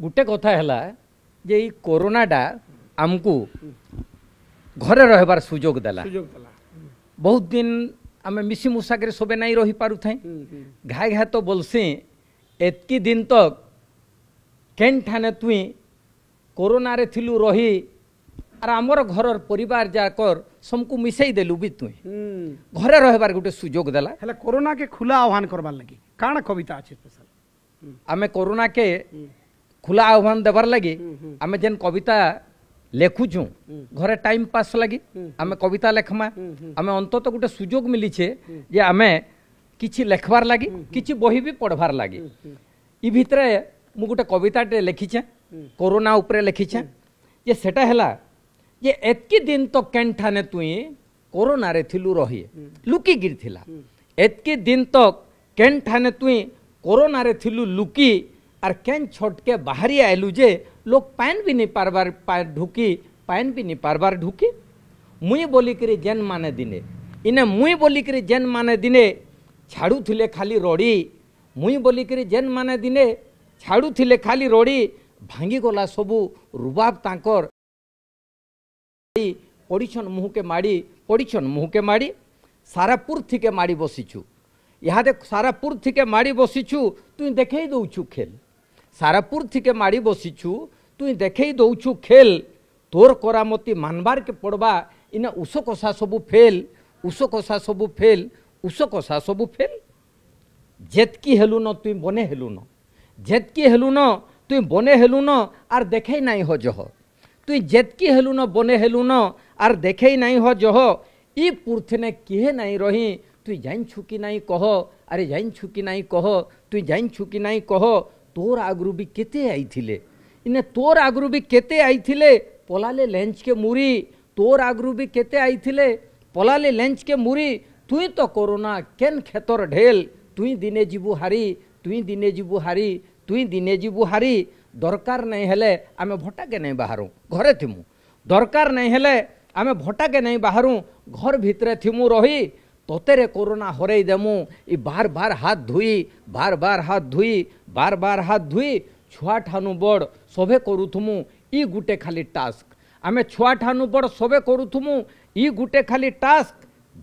ଗୋଟେ କଥା ହେଲା ଯେ ଏଇ କୋରୋନାଟା ଆମକୁ ଘରେ ରହିବାର ସୁଯୋଗ ଦେଲା ବହୁତ ଦିନ ଆମେ ମିଶି ମୁଶାକରେ ସବେ ନାଇଁ ରହିପାରୁଥାଏଁ ଘାଏ ଘାଏ ତ ବୋଲସି ଏତ୍କି ଦିନ ତକ୍ କେନ୍ ଠାନେ ତୁଇ କୋରୋନାରେ ଥିଲୁ ରହି ଆର ଆମର ଘରର ପରିବାର ଯାକର ସମକୁ ମିଶେଇ ଦେଲୁ ବି ତୁଇ ଘରେ ରହିବାର ଗୋଟେ ସୁଯୋଗ ଦେଲା ହେଲେ କୋରୋନାକେ ଖୁଲା ଆହ୍ୱାନ କରବାର ଲାଗି କାଣା କବିତା ଅଛି ସ୍ପେଶାଲ ଆମେ କୋରୋନାକେ খোলা আহ্বান দেবার লাগে আমি যেন কবিতা লেখুছ ঘরে টাইম পাস লাগে আমি কবিতা লেখমা আমি অন্তত গোটে সুযোগ মিলিছে যে আমি কিছু লেখবার লাগে কিছু বহি বি পড়বার লাগে ই ভিতরে মু গোটে কবিতাটে লেখিছে করোনা উপরে লেখিছে যে সেটা হেলা যে এতকি দিন তো কেনঠানে তুই করোনারে থিলু রহি লুকি গির থিলা এতকি দিন তো কেনঠানে তুই করোনারে থিলু লুকি आर कैन छोट बाहरी आयलू जे लोग पैन भी नहीं पार्बार पार ढुकी पैन भी नहीं पार्बार ढुकी मुई बोलिकी जेन जन माने दिने इने मुई बोली जेन जन माने दिने छाड़ू थिले खाली रोड़ी मुई बोली जेन जन माने दिने छाड़ू थिले खाली रोड़ी भांगी गला सबू रुबाब तांकर पड़ीछन मुँह के माड़ी पड़ीछन मुँह के माड़ी सारा थी माड़ी बसीछु यहाँ देख सारा पुर थी के माड़ी बसीछु तु देखे दौछु खेल सारापुर थी माड़ बसीचु तु देखई दौ खेल तोर करा मती मानवार के पड़वा इन उष कसा सब फेल उष कसा सब फेल उष कसा सब फेल जेतकी हलुन तु बने हलुन जेतकी हलुन तु बने हलुन आर देखे ना हो जह तु जेतकी हलुन बने हलुन आर देखे ना हो जह इ पृथ्वी ने किए ना रही तु जानु छुकी नाई कह अरे जानु छुकी ना कह तु जानु छुकी नाई कह तोर आगु भी केते आई थिले इने तोर आगु भी केते आई थिले पलाले लेंच के मुरी तोर आगु भी केते आई थिले पलाले लेंच के मुरी तुई तो कोरोना केन खेतर ढेल तुई दिने जीवु हारी तुई दिने जीवु हारी तुई दिने जीवु हारी दरकार नहीं हेले आमे भटा के नहीं बाहर घरे थिमु दरकार नहीं हेले आमे भटा नहीं बाहर घर भितरे थिमु रही ততেরে করোনা হরেই দেমু ই বার বার হাত ধুই বার বার হাত ধুই বার বার হাত ধুই ছুয়া ঠানু বড় সবে করুথুমু ই গুটে খালি টাস্ক আমি ছুয়া ঠানু বড় সবে করুথুমু ই গুটে খালি টাস্ক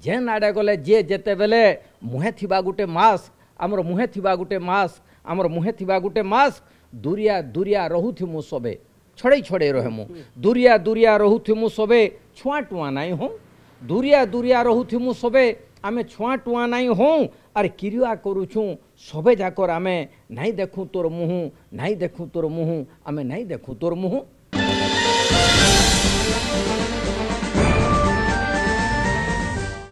যেন আড়ে গলে যে যেতে বেলে মুহে থিবা গুটে মাস্ক আমার মুহে থিবা গুটে মাস্ক আমার মুহে থিবা গুটে মাস্ক দূরিয়া দূরিয়া রহুথিমু সবে ছড়াই ছড়াই রহেমু দূরিয়া দূরিয়া রহুথিমু সবে ছুয়া টুয়া নাই হুঁ দূরিয়া দূরিয়া রহুথিমু সবে આમે છુઆટુઆ નહીં હોઉં અરે કિર્યુઆ કરું છું શોભે જાકોર આમે નહીં દેખું તોર મુહું નહીં દેખું તોર મુહું અમે નહીં દેખું તોર મુહું